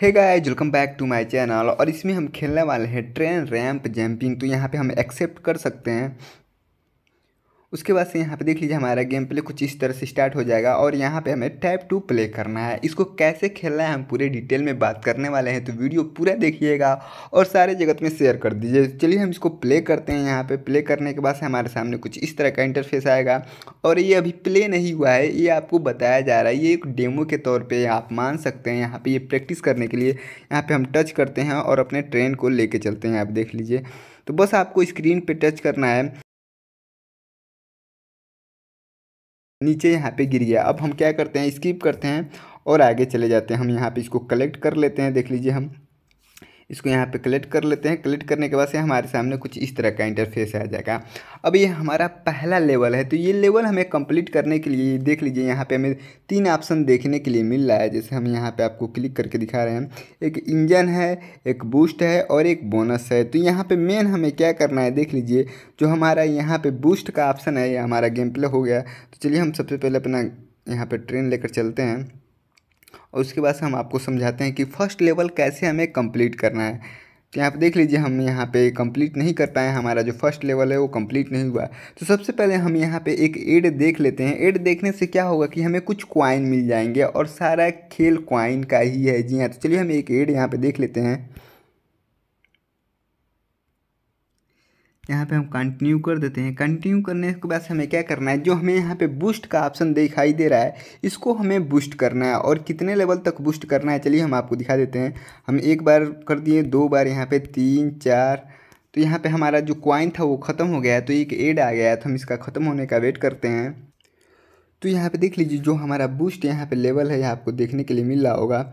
hey guys welcome back to my channel और इसमें हम खेलने वाले हैं ट्रेन रैंप जंपिंग तो यहाँ पे हम एक्सेप्ट कर सकते हैं उसके बाद से यहाँ पे देख लीजिए हमारा गेम प्ले कुछ इस तरह से स्टार्ट हो जाएगा और यहाँ पे हमें टैप टू प्ले करना है इसको कैसे खेलना है हम पूरे डिटेल में बात करने वाले हैं तो वीडियो पूरा देखिएगा और सारे जगत में शेयर कर दीजिए चलिए हम इसको प्ले करते हैं यहाँ पे प्ले करने के बाद से हमारे सामने कुछ इस तरह का इंटरफेस आएगा और ये अभी प्ले नहीं हुआ है ये आपको बताया जा रहा है ये एक डेमो के तौर पर आप मान सकते हैं यहाँ पर ये प्रैक्टिस करने के लिए यहाँ पर हम टच करते हैं और अपने ट्रेन को ले चलते हैं आप देख लीजिए तो बस आपको स्क्रीन पर टच करना है नीचे यहाँ पे गिर गया अब हम क्या करते हैं स्किप करते हैं और आगे चले जाते हैं हम यहाँ पे इसको कलेक्ट कर लेते हैं देख लीजिए हम इसको यहाँ पे कलेक्ट कर लेते हैं कलेक्ट करने के बाद से हमारे सामने कुछ इस तरह का इंटरफेस आ जाएगा अब ये हमारा पहला लेवल है तो ये लेवल हमें कंप्लीट करने के लिए देख लीजिए यहाँ पे हमें तीन ऑप्शन देखने के लिए मिल रहा है जैसे हम यहाँ पे आपको क्लिक करके दिखा रहे हैं एक इंजन है एक बूस्ट है और एक बोनस है तो यहाँ पर मेन हमें क्या करना है देख लीजिए जो हमारा यहाँ पर बूस्ट का ऑप्शन है ये हमारा गेम प्ले हो गया तो चलिए हम सबसे पहले अपना यहाँ पर ट्रेन लेकर चलते हैं और उसके बाद हम आपको समझाते हैं कि फर्स्ट लेवल कैसे हमें कंप्लीट करना है तो यहाँ पर देख लीजिए हम यहाँ पे कंप्लीट नहीं कर पाए हमारा जो फर्स्ट लेवल है वो कंप्लीट नहीं हुआ तो सबसे पहले हम यहाँ पे एक एड देख लेते हैं एड देखने से क्या होगा कि हमें कुछ क्वाइन मिल जाएंगे और सारा खेल क्वाइन का ही है जी हाँ तो चलिए हम एक एड यहाँ पर देख लेते हैं यहाँ पे हम कंटिन्यू कर देते हैं कंटिन्यू करने के बाद हमें क्या करना है जो हमें यहाँ पे बूस्ट का ऑप्शन दिखाई दे रहा है इसको हमें बूस्ट करना है और कितने लेवल तक बूस्ट करना है चलिए हम आपको दिखा देते हैं हम एक बार कर दिए दो बार यहाँ पे तीन चार तो यहाँ पे हमारा जो क्वाइन था वो ख़त्म हो गया है तो एक एड आ गया है तो हम इसका ख़त्म होने का वेट करते हैं तो यहाँ पर देख लीजिए जो हमारा बूस्ट यहाँ पर लेवल है आपको देखने के लिए मिल रहा होगा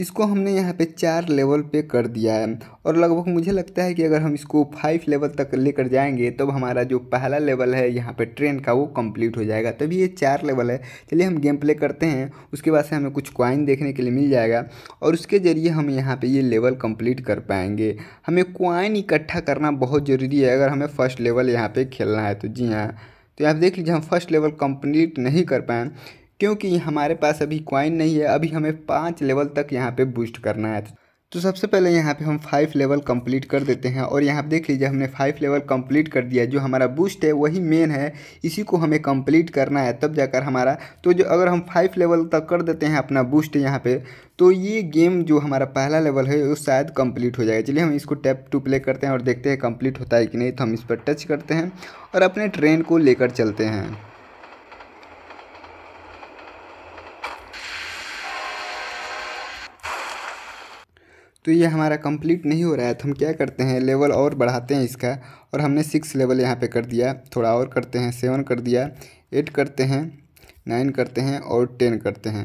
इसको हमने यहाँ पे चार लेवल पे कर दिया है और लगभग मुझे लगता है कि अगर हम इसको फाइव लेवल तक लेकर जाएंगे तब तो हमारा जो पहला लेवल है यहाँ पे ट्रेन का वो कंप्लीट हो जाएगा तभी तो ये चार लेवल है चलिए हम गेम प्ले करते हैं उसके बाद से हमें कुछ कॉइन देखने के लिए मिल जाएगा और उसके ज़रिए हम यहाँ पर ये लेवल कम्प्लीट कर पाएंगे हमें कॉइन इकट्ठा करना बहुत ज़रूरी है अगर हमें फर्स्ट लेवल यहाँ पर खेलना है तो जी हाँ तो आप देख लीजिए हम फर्स्ट लेवल कम्प्लीट नहीं कर पाए क्योंकि हमारे पास अभी क्वाइन नहीं है अभी हमें पाँच लेवल तक यहाँ पर बूस्ट करना है तो सबसे पहले यहाँ पे हम फाइव लेवल कंप्लीट कर देते हैं और यहाँ देख लीजिए हमने फाइव लेवल कंप्लीट कर दिया जो हमारा बूस्ट है वही मेन है इसी को हमें कंप्लीट करना है तब जाकर हमारा तो जो अगर हम फाइव लेवल तक कर देते हैं अपना बूस्ट यहाँ पे तो ये गेम जो हमारा पहला लेवल है वो शायद कंप्लीट हो जाएगा चलिए हम इसको टैप टू प्ले करते हैं और देखते हैं कम्प्लीट होता है कि नहीं तो हम इस पर टच करते हैं और अपने ट्रेन को लेकर चलते हैं तो ये हमारा कंप्लीट नहीं हो रहा है तो हम क्या करते हैं लेवल और बढ़ाते हैं इसका और हमने सिक्स लेवल यहाँ पे कर दिया थोड़ा और करते हैं सेवन कर दिया एट करते हैं नाइन करते हैं और टेन करते हैं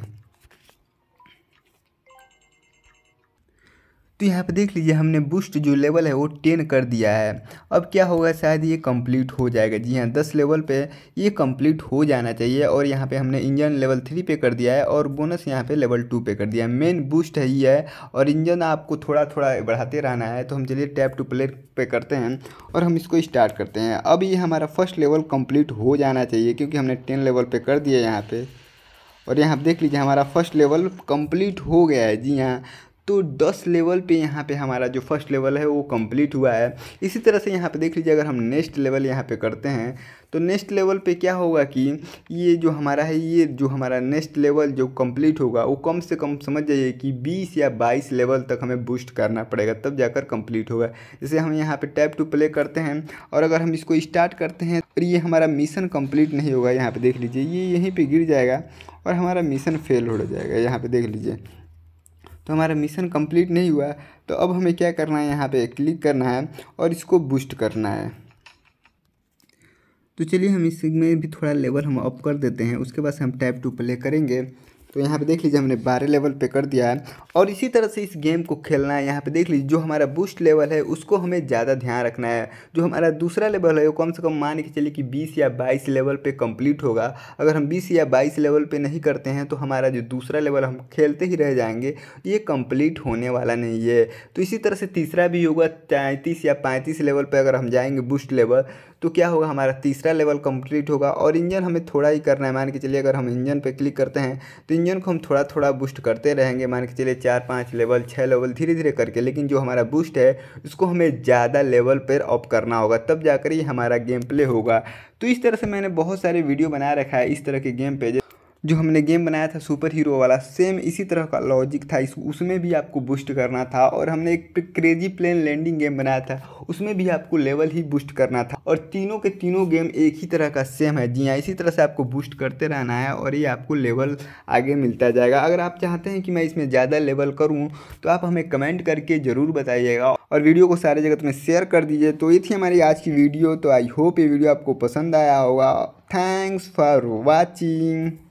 तो यहाँ पे देख लीजिए हमने बूस्ट जो लेवल है वो टेन कर दिया है अब क्या होगा शायद ये कंप्लीट हो जाएगा जी हाँ दस लेवल पे ये कंप्लीट हो जाना चाहिए और यहाँ पे हमने इंजन लेवल थ्री पे कर दिया है और बोनस यहाँ पे लेवल टू पे कर दिया है मेन बूस्ट है ये है और इंजन आपको थोड़ा थोड़ा बढ़ाते रहना है तो हम चलिए टैप टू प्लेट पे करते हैं और हम इसको स्टार्ट करते हैं अब ये हमारा फर्स्ट लेवल कम्प्लीट हो जाना चाहिए क्योंकि हमने टेन लेवल पे कर दिया यहाँ पर और यहाँ देख लीजिए हमारा फर्स्ट लेवल कंप्लीट हो गया है जी हाँ तो दस लेवल पे यहाँ पे हमारा जो फर्स्ट लेवल है वो कंप्लीट हुआ है इसी तरह से यहाँ पे देख लीजिए अगर हम नेक्स्ट लेवल यहाँ पे करते हैं तो नेक्स्ट लेवल पे क्या होगा कि ये जो हमारा है ये जो हमारा नेक्स्ट लेवल जो कंप्लीट होगा वो कम से कम समझ जाइए कि 20 या 22 लेवल तक हमें बूस्ट करना पड़ेगा तब जाकर कंप्लीट होगा जैसे हम यहाँ पे टैप टू प्ले करते हैं और अगर हम इसको स्टार्ट करते हैं और तो ये हमारा मिशन कंप्लीट नहीं होगा यहाँ पर देख लीजिए ये यहीं पर गिर जाएगा और हमारा मिशन फेल हो जाएगा यहाँ पर देख लीजिए तो हमारा मिशन कंप्लीट नहीं हुआ तो अब हमें क्या करना है यहाँ पे क्लिक करना है और इसको बूस्ट करना है तो चलिए हम इसमें भी थोड़ा लेवल हम अप कर देते हैं उसके बाद हम टैप टू प्ले करेंगे तो यहाँ पे देख लीजिए हमने बारह लेवल पे कर दिया है और इसी तरह से इस गेम को खेलना है यहाँ पे देख लीजिए जो हमारा बूस्ट लेवल है उसको हमें ज़्यादा ध्यान रखना है जो हमारा दूसरा लेवल है वो कम से कम मान के चलिए कि बीस या बाईस लेवल पे कंप्लीट होगा अगर हम बीस या बाईस लेवल पर नहीं करते हैं तो हमारा जो दूसरा लेवल हम खेलते ही रह जाएंगे ये कम्प्लीट होने वाला नहीं है तो इसी तरह से तीसरा भी होगा तैंतीस या पैंतीस लेवल पर अगर हम जाएंगे बूस्ट लेवल तो क्या होगा हमारा तीसरा लेवल कंप्लीट होगा और इंजन हमें थोड़ा ही करना है मान के चलिए अगर हम इंजन पर क्लिक करते हैं तो इंजन को हम थोड़ा थोड़ा बूस्ट करते रहेंगे मान के चलिए चार पाँच लेवल छः लेवल धीरे धीरे करके लेकिन जो हमारा बूस्ट है उसको हमें ज़्यादा लेवल पर ऑफ करना होगा तब जाकर ही हमारा गेम प्ले होगा तो इस तरह से मैंने बहुत सारे वीडियो बना रखा है इस तरह के गेम पेजेस जो हमने गेम बनाया था सुपर हीरो वाला सेम इसी तरह का लॉजिक था इस उसमें भी आपको बूस्ट करना था और हमने एक क्रेजी प्लेन लैंडिंग गेम बनाया था उसमें भी आपको लेवल ही बूस्ट करना था और तीनों के तीनों गेम एक ही तरह का सेम है जी हाँ इसी तरह से आपको बूस्ट करते रहना है और ये आपको लेवल आगे मिलता जाएगा अगर आप चाहते हैं कि मैं इसमें ज़्यादा लेवल करूँ तो आप हमें कमेंट करके ज़रूर बताइएगा और वीडियो को सारे जगत में शेयर कर दीजिए तो ये थी हमारी आज की वीडियो तो आई होप ये वीडियो आपको पसंद आया होगा थैंक्स फॉर वॉचिंग